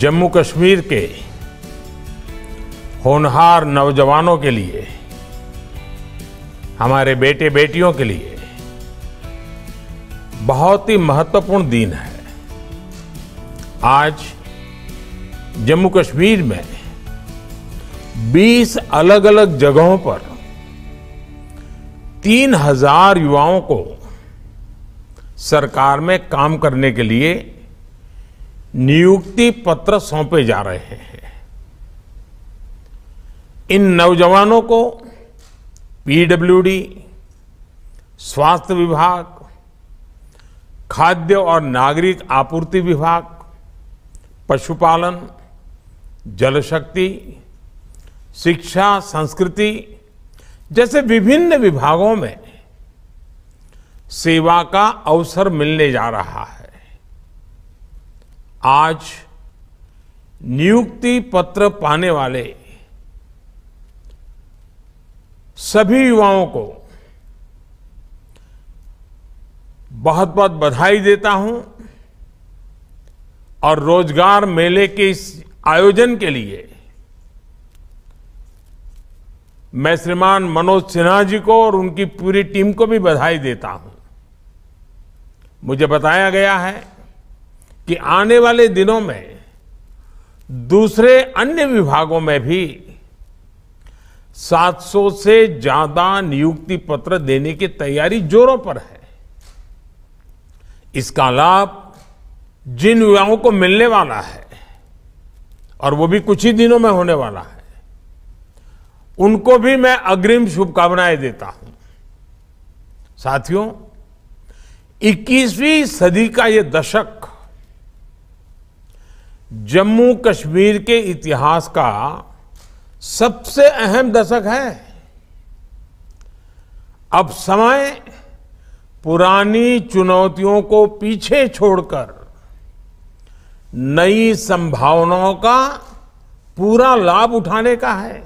जम्मू कश्मीर के होनहार नौजवानों के लिए हमारे बेटे बेटियों के लिए बहुत ही महत्वपूर्ण दिन है आज जम्मू कश्मीर में 20 अलग अलग जगहों पर 3000 युवाओं को सरकार में काम करने के लिए नियुक्ति पत्र सौंपे जा रहे हैं इन नौजवानों को पीडब्ल्यूडी स्वास्थ्य विभाग खाद्य और नागरिक आपूर्ति विभाग पशुपालन जलशक्ति शिक्षा संस्कृति जैसे विभिन्न विभागों में सेवा का अवसर मिलने जा रहा है आज नियुक्ति पत्र पाने वाले सभी युवाओं को बहुत बहुत बधाई देता हूं और रोजगार मेले के इस आयोजन के लिए मैं श्रीमान मनोज सिन्हा जी को और उनकी पूरी टीम को भी बधाई देता हूं मुझे बताया गया है कि आने वाले दिनों में दूसरे अन्य विभागों में भी 700 से ज्यादा नियुक्ति पत्र देने की तैयारी जोरों पर है इसका लाभ जिन युवाओं को मिलने वाला है और वो भी कुछ ही दिनों में होने वाला है उनको भी मैं अग्रिम शुभकामनाएं देता हूं साथियों 21वीं सदी का ये दशक जम्मू कश्मीर के इतिहास का सबसे अहम दशक है अब समय पुरानी चुनौतियों को पीछे छोड़कर नई संभावनाओं का पूरा लाभ उठाने का है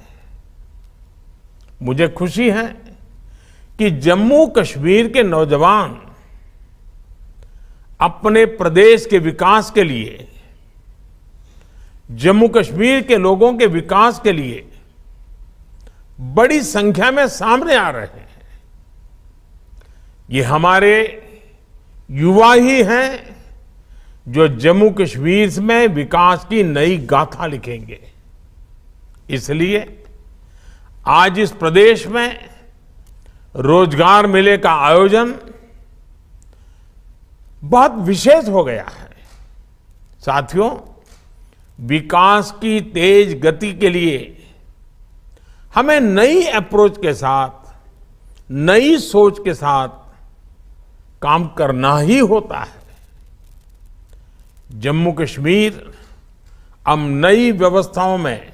मुझे खुशी है कि जम्मू कश्मीर के नौजवान अपने प्रदेश के विकास के लिए जम्मू कश्मीर के लोगों के विकास के लिए बड़ी संख्या में सामने आ रहे हैं ये हमारे युवा ही हैं जो जम्मू कश्मीर में विकास की नई गाथा लिखेंगे इसलिए आज इस प्रदेश में रोजगार मेले का आयोजन बहुत विशेष हो गया है साथियों विकास की तेज गति के लिए हमें नई अप्रोच के साथ नई सोच के साथ काम करना ही होता है जम्मू कश्मीर अब नई व्यवस्थाओं में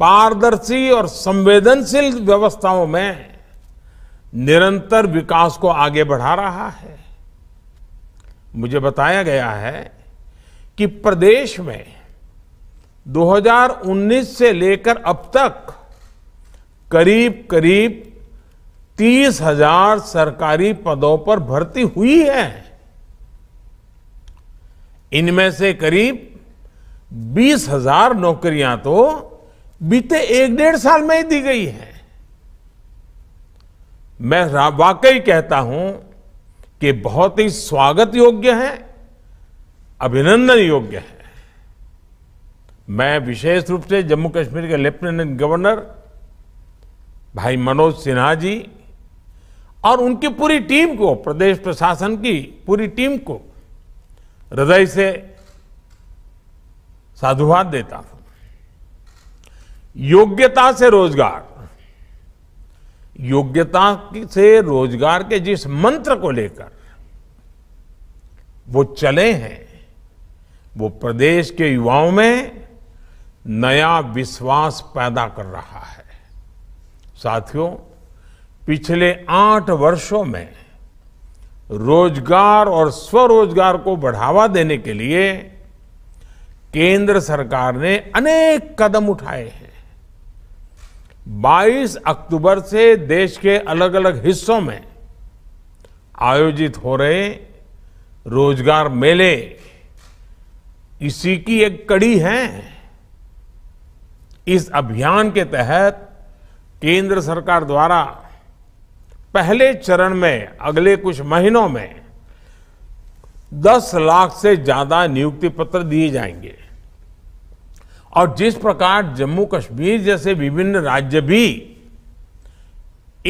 पारदर्शी और संवेदनशील व्यवस्थाओं में निरंतर विकास को आगे बढ़ा रहा है मुझे बताया गया है कि प्रदेश में 2019 से लेकर अब तक करीब करीब तीस हजार सरकारी पदों पर भर्ती हुई है इनमें से करीब बीस हजार नौकरियां तो बीते एक डेढ़ साल में ही दी गई है मैं वाकई कहता हूं कि बहुत ही स्वागत योग्य है अभिनंदन योग्य है मैं विशेष रूप से जम्मू कश्मीर के लेफ्टिनेंट गवर्नर भाई मनोज सिन्हा जी और उनकी पूरी टीम को प्रदेश प्रशासन की पूरी टीम को हृदय से साधुवाद देता हूं योग्यता से रोजगार योग्यता से रोजगार के जिस मंत्र को लेकर वो चले हैं वो प्रदेश के युवाओं में नया विश्वास पैदा कर रहा है साथियों पिछले आठ वर्षों में रोजगार और स्वरोजगार को बढ़ावा देने के लिए केंद्र सरकार ने अनेक कदम उठाए हैं 22 अक्टूबर से देश के अलग अलग हिस्सों में आयोजित हो रहे रोजगार मेले इसी की एक कड़ी है इस अभियान के तहत केंद्र सरकार द्वारा पहले चरण में अगले कुछ महीनों में 10 लाख से ज्यादा नियुक्ति पत्र दिए जाएंगे और जिस प्रकार जम्मू कश्मीर जैसे विभिन्न राज्य भी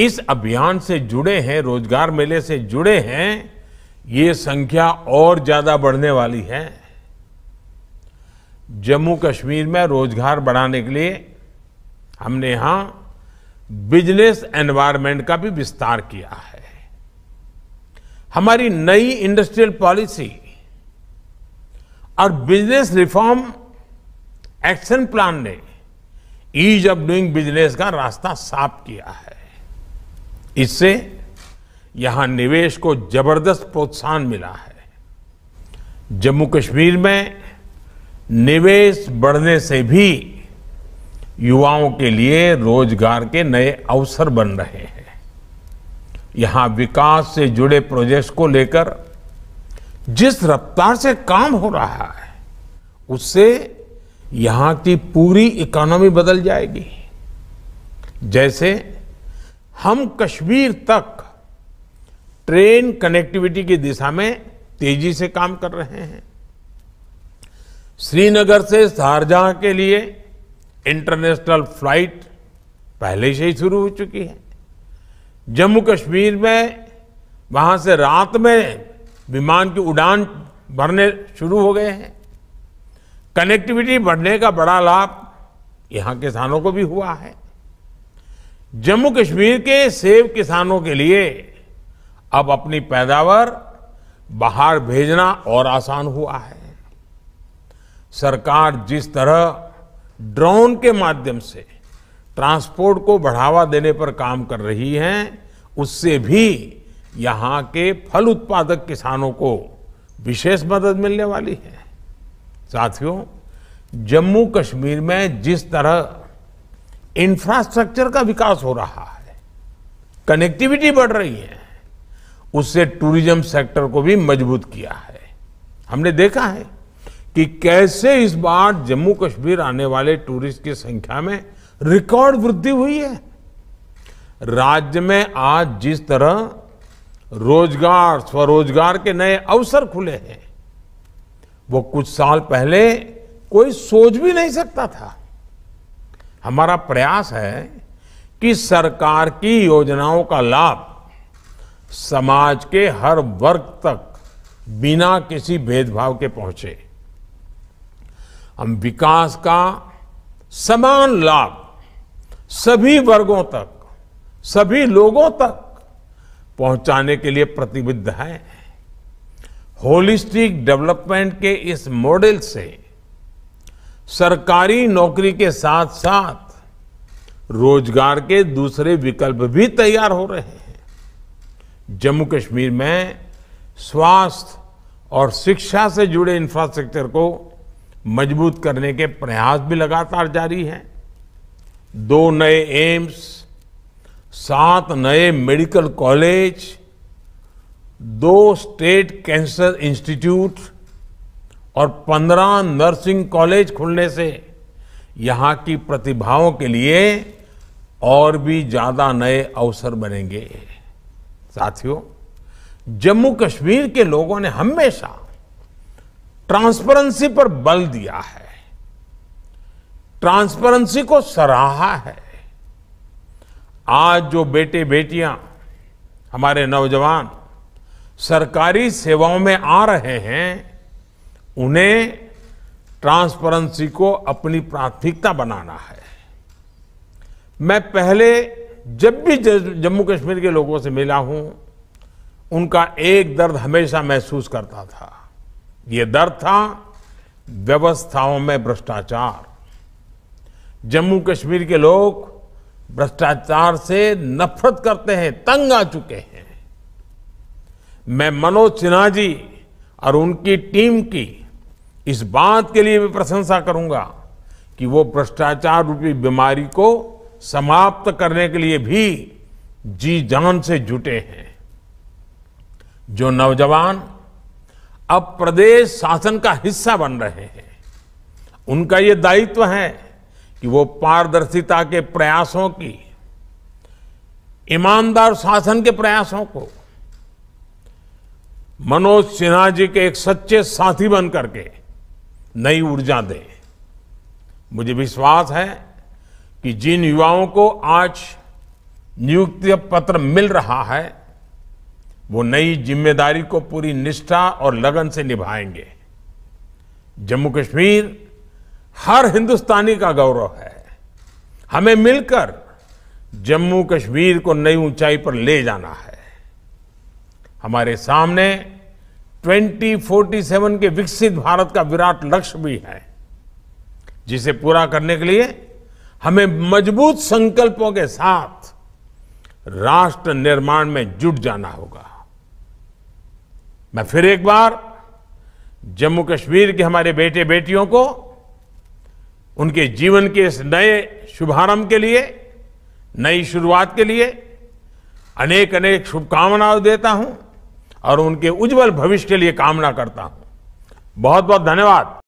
इस अभियान से जुड़े हैं रोजगार मेले से जुड़े हैं ये संख्या और ज्यादा बढ़ने वाली है जम्मू कश्मीर में रोजगार बढ़ाने के लिए हमने यहां बिजनेस एनवायरनमेंट का भी विस्तार किया है हमारी नई इंडस्ट्रियल पॉलिसी और बिजनेस रिफॉर्म एक्शन प्लान ने ईज ऑफ डूइंग बिजनेस का रास्ता साफ किया है इससे यहां निवेश को जबरदस्त प्रोत्साहन मिला है जम्मू कश्मीर में निवेश बढ़ने से भी युवाओं के लिए रोजगार के नए अवसर बन रहे हैं यहां विकास से जुड़े प्रोजेक्ट्स को लेकर जिस रफ्तार से काम हो रहा है उससे यहां की पूरी इकोनॉमी बदल जाएगी जैसे हम कश्मीर तक ट्रेन कनेक्टिविटी की दिशा में तेजी से काम कर रहे हैं श्रीनगर से शारजहां के लिए इंटरनेशनल फ्लाइट पहले से ही शुरू हो चुकी है जम्मू कश्मीर में वहाँ से रात में विमान की उड़ान भरने शुरू हो गए हैं कनेक्टिविटी बढ़ने का बड़ा लाभ यहाँ किसानों को भी हुआ है जम्मू कश्मीर के सेब किसानों के लिए अब अपनी पैदावार बाहर भेजना और आसान हुआ है सरकार जिस तरह ड्रोन के माध्यम से ट्रांसपोर्ट को बढ़ावा देने पर काम कर रही है उससे भी यहाँ के फल उत्पादक किसानों को विशेष मदद मिलने वाली है साथियों जम्मू कश्मीर में जिस तरह इंफ्रास्ट्रक्चर का विकास हो रहा है कनेक्टिविटी बढ़ रही है उससे टूरिज्म सेक्टर को भी मजबूत किया है हमने देखा है कि कैसे इस बार जम्मू कश्मीर आने वाले टूरिस्ट की संख्या में रिकॉर्ड वृद्धि हुई है राज्य में आज जिस तरह रोजगार स्वरोजगार के नए अवसर खुले हैं वो कुछ साल पहले कोई सोच भी नहीं सकता था हमारा प्रयास है कि सरकार की योजनाओं का लाभ समाज के हर वर्ग तक बिना किसी भेदभाव के पहुंचे हम विकास का समान लाभ सभी वर्गों तक सभी लोगों तक पहुंचाने के लिए प्रतिबद्ध है होलिस्टिक डेवलपमेंट के इस मॉडल से सरकारी नौकरी के साथ साथ रोजगार के दूसरे विकल्प भी तैयार हो रहे हैं जम्मू कश्मीर में स्वास्थ्य और शिक्षा से जुड़े इंफ्रास्ट्रक्चर को मजबूत करने के प्रयास भी लगातार जारी हैं दो नए एम्स सात नए मेडिकल कॉलेज दो स्टेट कैंसर इंस्टीट्यूट और पंद्रह नर्सिंग कॉलेज खुलने से यहाँ की प्रतिभाओं के लिए और भी ज़्यादा नए अवसर बनेंगे साथियों जम्मू कश्मीर के लोगों ने हमेशा ट्रांसपेरेंसी पर बल दिया है ट्रांसपेरेंसी को सराहा है आज जो बेटे बेटियां हमारे नौजवान सरकारी सेवाओं में आ रहे हैं उन्हें ट्रांसपेरेंसी को अपनी प्राथमिकता बनाना है मैं पहले जब भी जम्मू कश्मीर के लोगों से मिला हूं उनका एक दर्द हमेशा महसूस करता था ये दर था व्यवस्थाओं में भ्रष्टाचार जम्मू कश्मीर के लोग भ्रष्टाचार से नफरत करते हैं तंग आ चुके हैं मैं मनोज सिन्हा जी और उनकी टीम की इस बात के लिए भी प्रशंसा करूंगा कि वो भ्रष्टाचार रूपी बीमारी को समाप्त करने के लिए भी जी जान से जुटे हैं जो नौजवान अब प्रदेश शासन का हिस्सा बन रहे हैं उनका ये दायित्व है कि वो पारदर्शिता के प्रयासों की ईमानदार शासन के प्रयासों को मनोज सिन्हा जी के एक सच्चे साथी बन करके नई ऊर्जा दें मुझे विश्वास है कि जिन युवाओं को आज नियुक्ति पत्र मिल रहा है वो नई जिम्मेदारी को पूरी निष्ठा और लगन से निभाएंगे जम्मू कश्मीर हर हिंदुस्तानी का गौरव है हमें मिलकर जम्मू कश्मीर को नई ऊंचाई पर ले जाना है हमारे सामने 2047 के विकसित भारत का विराट लक्ष्य भी है जिसे पूरा करने के लिए हमें मजबूत संकल्पों के साथ राष्ट्र निर्माण में जुट जाना होगा मैं फिर एक बार जम्मू कश्मीर के हमारे बेटे बेटियों को उनके जीवन के इस नए शुभारंभ के लिए नई शुरुआत के लिए अनेक अनेक शुभकामनाएं देता हूं और उनके उज्जवल भविष्य के लिए कामना करता हूं बहुत बहुत धन्यवाद